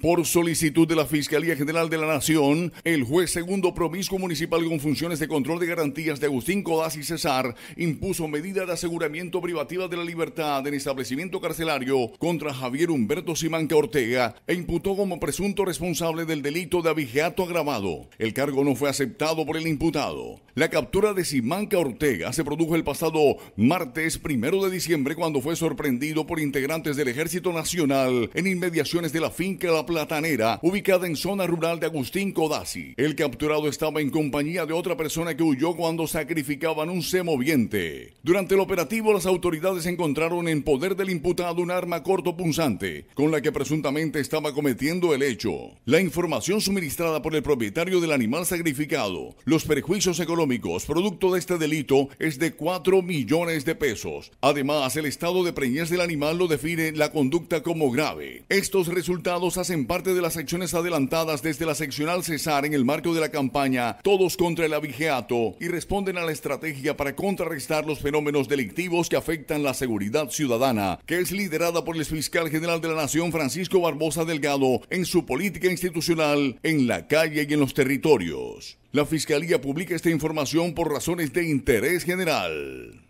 Por solicitud de la Fiscalía General de la Nación, el juez segundo promiscuo municipal con funciones de control de garantías de Agustín Codaz y César, impuso medida de aseguramiento privativa de la libertad en establecimiento carcelario contra Javier Humberto Simanca Ortega e imputó como presunto responsable del delito de abigeato agravado. El cargo no fue aceptado por el imputado. La captura de Simanca Ortega se produjo el pasado martes primero de diciembre cuando fue sorprendido por integrantes del Ejército Nacional en inmediaciones de la finca La Platanera, ubicada en zona rural de Agustín Codazzi. El capturado estaba en compañía de otra persona que huyó cuando sacrificaban un semoviente. Durante el operativo, las autoridades encontraron en poder del imputado un arma cortopunzante con la que presuntamente estaba cometiendo el hecho. La información suministrada por el propietario del animal sacrificado, los perjuicios económicos producto de este delito es de 4 millones de pesos. Además, el estado de preñez del animal lo define la conducta como grave. Estos resultados hacen parte de las acciones adelantadas desde la seccional Cesar en el marco de la campaña Todos contra el Abigeato y responden a la estrategia para contrarrestar los fenómenos delictivos que afectan la seguridad ciudadana, que es liderada por el fiscal general de la Nación Francisco Barbosa Delgado en su política institucional en la calle y en los territorios. La Fiscalía publica esta información por razones de interés general.